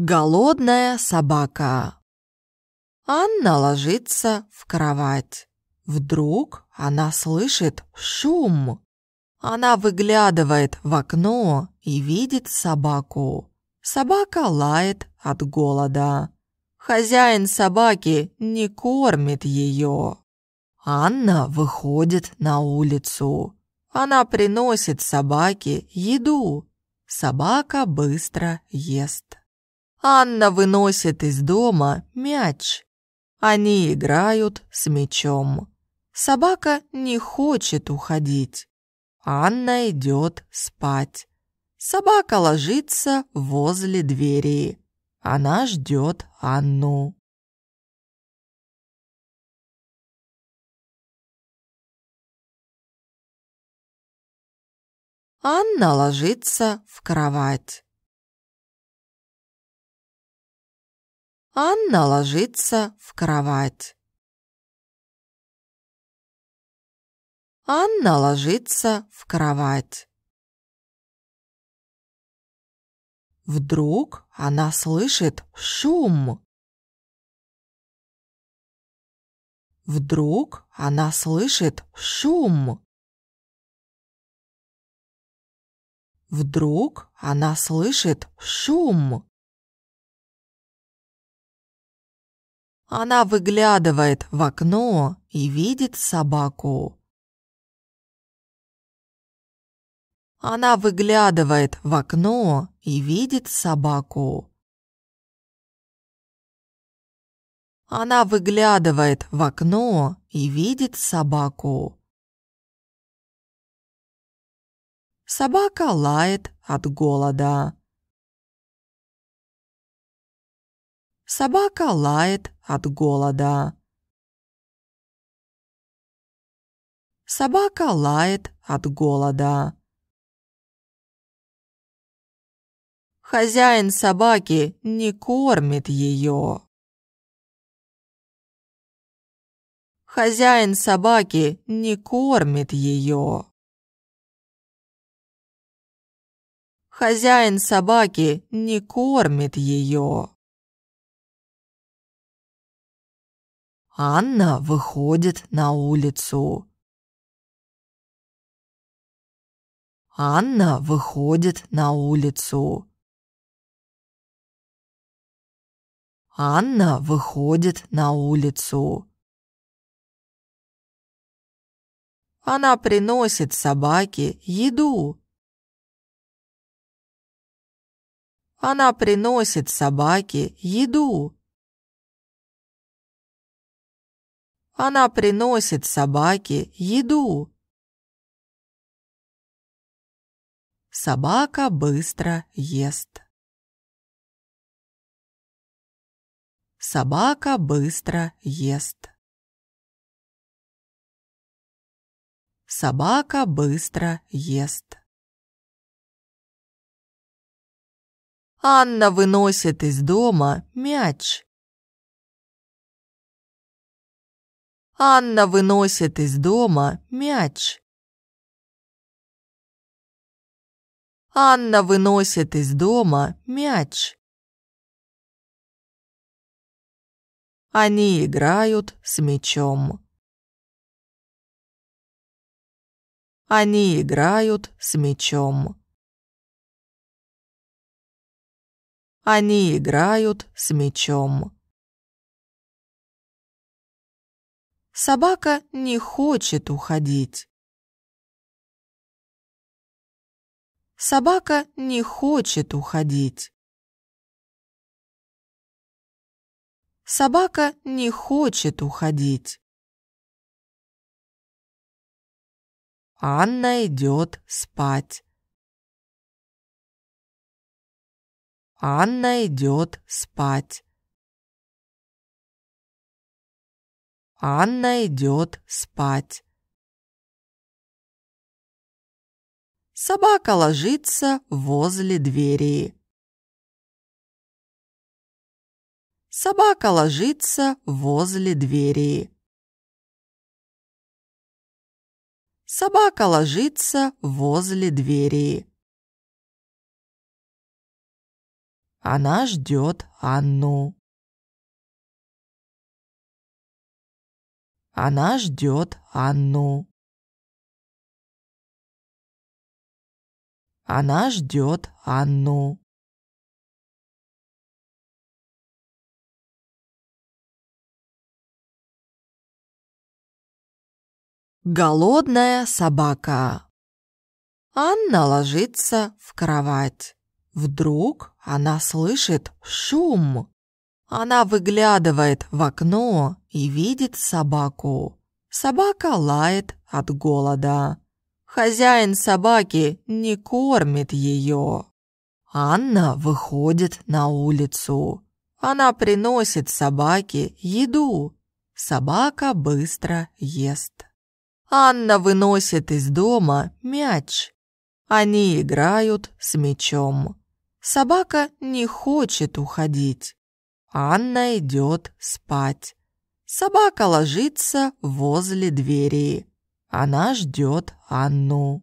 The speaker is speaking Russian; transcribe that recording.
Голодная собака. Анна ложится в кровать. Вдруг она слышит шум. Она выглядывает в окно и видит собаку. Собака лает от голода. Хозяин собаки не кормит ее. Анна выходит на улицу. Она приносит собаке еду. Собака быстро ест. Анна выносит из дома мяч. Они играют с мячом. Собака не хочет уходить. Анна идет спать. Собака ложится возле двери. Она ждет Анну. Анна ложится в кровать. Анна ложится в кровать. Анна ложится в кровать. Вдруг она слышит шум. Вдруг она слышит шум. Вдруг она слышит шум. Она выглядывает в окно и видит собаку. Она выглядывает в окно и видит собаку. Она выглядывает в окно и видит собаку. Собака лает от голода. Собака лает от голода. Собака лает от голода. Хозяин собаки не кормит ее. Хозяин собаки не кормит ее. Хозяин собаки не кормит ее. Анна выходит на улицу. Анна выходит на улицу. Анна выходит на улицу. Она приносит собаке еду. Она приносит собаке еду. Она приносит собаке еду. Собака быстро ест. Собака быстро ест. Собака быстро ест. Анна выносит из дома мяч. Анна выносит из дома мяч. Анна выносит из дома мяч. Они играют с мячом. Они играют с мячом. Они играют с мячом. Собака не хочет уходить. Собака не хочет уходить. Собака не хочет уходить. Анна идет спать. Анна идет спать. Анна идет спать. Собака ложится возле двери. Собака ложится возле двери. Собака ложится возле двери. Она ждет Анну. Она ждет Анну. Она ждет Анну. Голодная собака. Анна ложится в кровать. Вдруг она слышит шум. Она выглядывает в окно и видит собаку. Собака лает от голода. Хозяин собаки не кормит ее. Анна выходит на улицу. Она приносит собаке еду. Собака быстро ест. Анна выносит из дома мяч. Они играют с мячом. Собака не хочет уходить. Анна идет спать. Собака ложится возле двери. Она ждет Анну.